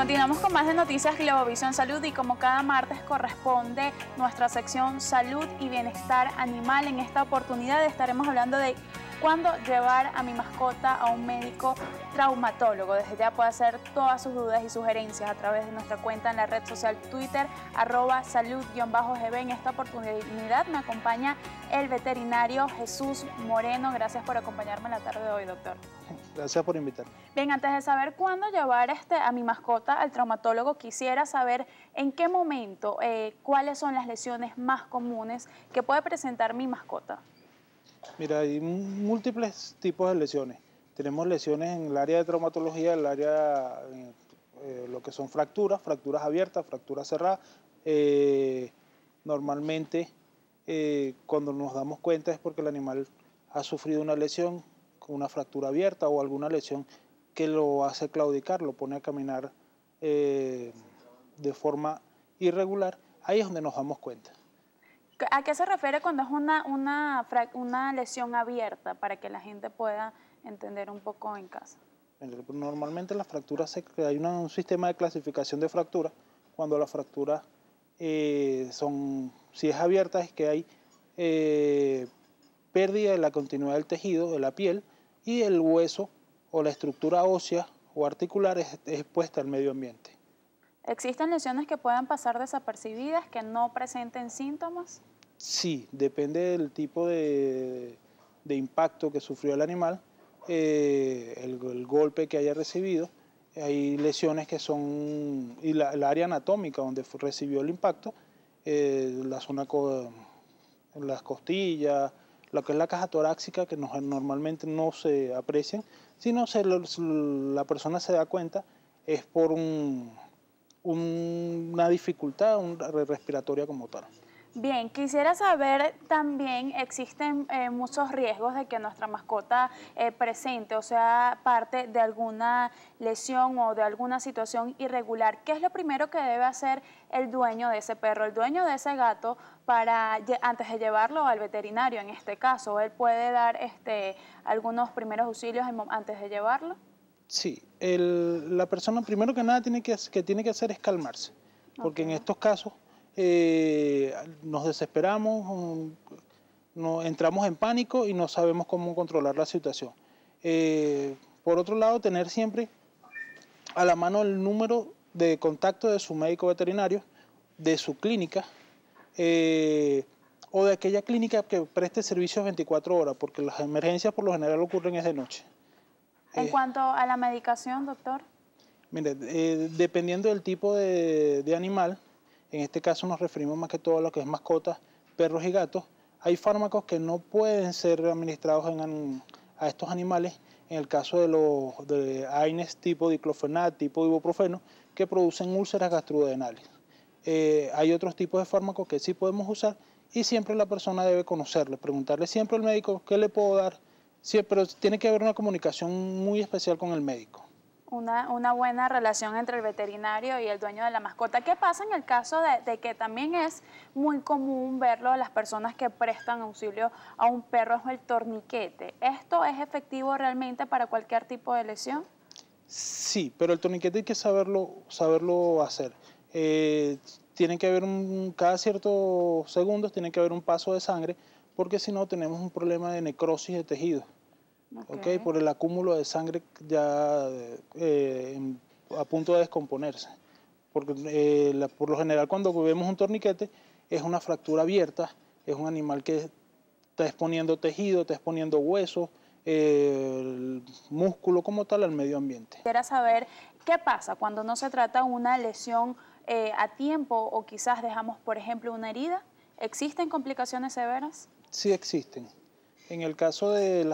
Continuamos con más de Noticias Globovisión Salud y como cada martes corresponde nuestra sección Salud y Bienestar Animal. En esta oportunidad estaremos hablando de cuándo llevar a mi mascota a un médico traumatólogo. Desde ya puede hacer todas sus dudas y sugerencias a través de nuestra cuenta en la red social Twitter, arroba salud-gb. En esta oportunidad me acompaña el veterinario Jesús Moreno. Gracias por acompañarme en la tarde de hoy, doctor. Gracias por invitarme. Bien, antes de saber cuándo llevar este, a mi mascota al traumatólogo, quisiera saber en qué momento, eh, cuáles son las lesiones más comunes que puede presentar mi mascota. Mira, hay múltiples tipos de lesiones. Tenemos lesiones en el área de traumatología, el área, eh, lo que son fracturas, fracturas abiertas, fracturas cerradas. Eh, normalmente, eh, cuando nos damos cuenta es porque el animal ha sufrido una lesión, una fractura abierta o alguna lesión que lo hace claudicar, lo pone a caminar de forma irregular. Ahí es donde nos damos cuenta. ¿A qué se refiere cuando es una, una, una lesión abierta para que la gente pueda entender un poco en casa? Normalmente las fracturas, se, hay un sistema de clasificación de fracturas. Cuando las fracturas eh, son, si es abierta, es que hay eh, pérdida de la continuidad del tejido, de la piel, y el hueso o la estructura ósea o articular es expuesta al medio ambiente. ¿Existen lesiones que puedan pasar desapercibidas, que no presenten síntomas? Sí, depende del tipo de, impacto que sufrió el animal, eh, el, golpe que haya recibido. Hay lesiones que son, y la, el área anatómica donde recibió el impacto, eh, la zona las costillas, lo que es la caja torácica, que normalmente no se aprecian, sino se, la persona se da cuenta es por una dificultad respiratoria como tal. Bien, quisiera saber también, existen eh, muchos riesgos de que nuestra mascota eh, presente o sea parte de alguna lesión o de alguna situación irregular. ¿Qué es lo primero que debe hacer el dueño de ese perro, el dueño de ese gato, para antes de llevarlo al veterinario en este caso? ¿Él puede dar este, algunos primeros auxilios antes de llevarlo? Sí, la persona primero que nada tiene que, que tiene que hacer es calmarse, porque en estos casos eh, nos desesperamos, mm, entramos en pánico y no sabemos cómo controlar la situación. Eh, por otro lado, tener siempre a la mano el número de contacto de su médico veterinario, de su clínica eh, o de aquella clínica que preste servicios 24 horas, porque las emergencias por lo general ocurren es de noche. En cuanto a la medicación, doctor. Mire, dependiendo del tipo de animal, en este caso nos referimos más que todo a lo que es mascotas, perros y gatos, hay fármacos que no pueden ser administrados a estos animales, en el caso de los de AINES tipo diclofenat, tipo ibuprofeno, que producen úlceras gastrodenales. Eh, hay otros tipos de fármacos que sí podemos usar y siempre la persona debe conocerle, preguntarle siempre al médico qué le puedo dar, pero tiene que haber una comunicación muy especial con el médico una, una, buena relación entre el veterinario y el dueño de la mascota. ¿Qué pasa en el caso de, que también es muy común verlo a las personas que prestan auxilio a un perro es el torniquete? ¿Esto es efectivo realmente para cualquier tipo de lesión? Sí, pero el torniquete hay que saberlo, saberlo hacer. Eh, tiene que haber un, cada cierto segundos tiene que haber un paso de sangre porque si no tenemos un problema de necrosis de tejido ok, por el acúmulo de sangre ya eh, a punto de descomponerse. Porque eh, por lo general cuando vemos un torniquete es una fractura abierta, es un animal que está exponiendo tejido, está exponiendo hueso, eh, el músculo como tal al medio ambiente. Quisiera saber qué pasa cuando no se trata una lesión a tiempo o quizás dejamos, por ejemplo, una herida. ¿Existen complicaciones severas? Sí existen. En el caso de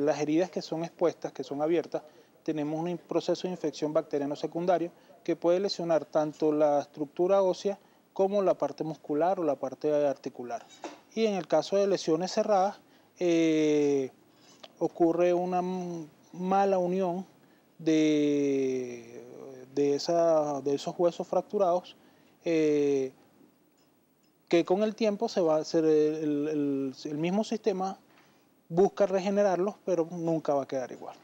las, heridas que son expuestas, que son abiertas, tenemos un proceso de infección bacteriano secundario que puede lesionar tanto la estructura ósea como la parte muscular o la parte articular. Y en el caso de lesiones cerradas, eh, ocurre una mala unión de, esos huesos fracturados eh, que con el tiempo se va a hacer el, el mismo sistema busca regenerarlos, pero nunca va a quedar igual.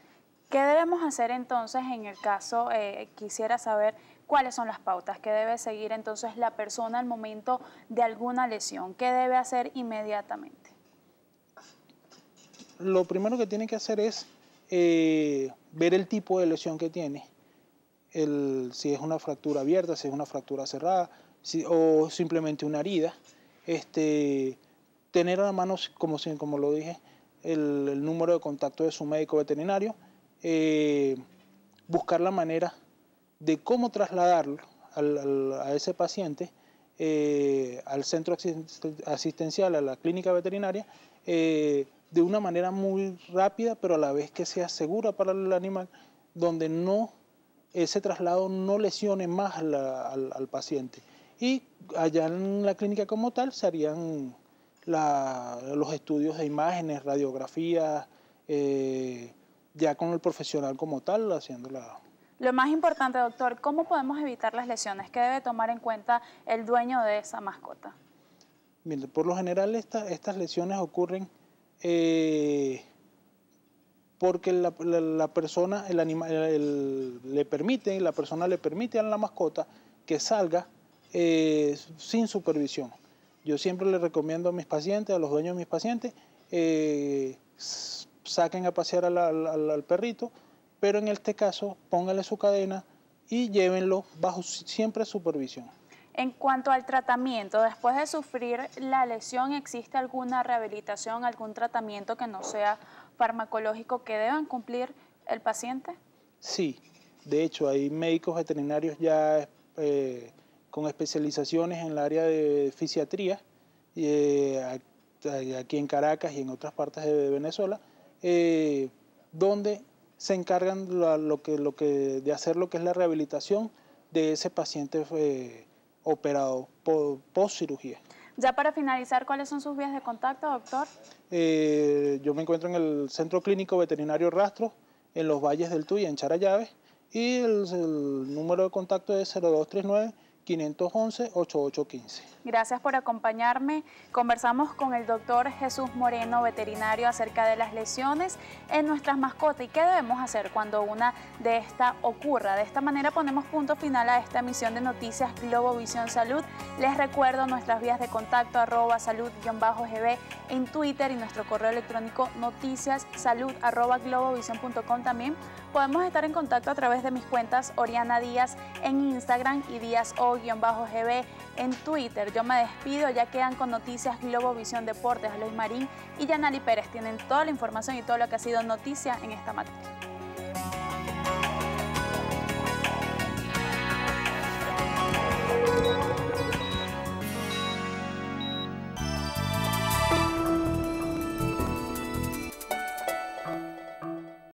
¿Qué debemos hacer entonces en el caso, eh, quisiera saber cuáles son las pautas que debe seguir entonces la persona al momento de alguna lesión? ¿Qué debe hacer inmediatamente? Lo primero que tiene que hacer es eh, ver el tipo de lesión que tiene, si es una fractura abierta, si es una fractura cerrada o simplemente una herida. Este, tener a la mano, como, como lo dije, el, número de contacto de su médico veterinario, eh, buscar la manera de cómo trasladarlo a ese paciente eh, al centro asistencial, a la clínica veterinaria, eh, de una manera muy rápida, pero a la vez que sea segura para el animal, donde no ese traslado no lesione más al, al, paciente. Y allá en la clínica como tal se harían la, los estudios de imágenes, radiografías, eh, ya con el profesional como tal, haciendo la Lo más importante, doctor, ¿cómo podemos evitar las lesiones? ¿Qué debe tomar en cuenta el dueño de esa mascota? por lo general estas lesiones ocurren eh, porque la, persona, el animal le permite, la persona le permite a la mascota que salga eh, sin supervisión. Yo siempre le recomiendo a mis pacientes, a los dueños de mis pacientes, eh, saquen a pasear al, perrito, pero en este caso póngale su cadena y llévenlo bajo siempre supervisión. En cuanto al tratamiento, después de sufrir la lesión, ¿existe alguna rehabilitación, algún tratamiento que no sea farmacológico que deban cumplir el paciente? Sí, de hecho hay médicos veterinarios ya eh, con especializaciones en el área de fisiatría, eh, aquí en Caracas y en otras partes de Venezuela, eh, donde se encargan lo que, lo que, de hacer lo que es la rehabilitación de ese paciente eh, operado post cirugía. Ya para finalizar, ¿cuáles son sus vías de contacto, doctor? yo me encuentro en el Centro Clínico Veterinario Rastro, en los Valles del Tuy, en Charayave, y el número de contacto es 0239 511-8815. Gracias por acompañarme. Conversamos con el doctor Jesús Moreno, veterinario, acerca de las lesiones en nuestras mascotas y qué debemos hacer cuando una de estas ocurra. De esta manera ponemos punto final a esta emisión de noticias Globovisión Salud. Les recuerdo nuestras vías de contacto arroba salud-gb en Twitter y nuestro correo electrónico noticias salud también. Podemos estar en contacto a través de mis cuentas Oriana Díaz en Instagram y Díaz O-GB en Twitter. Yo me despido, ya quedan con noticias Globovisión Deportes, Aloy Marín y Yanali Pérez. Tienen toda la información y todo lo que ha sido noticia en esta materia.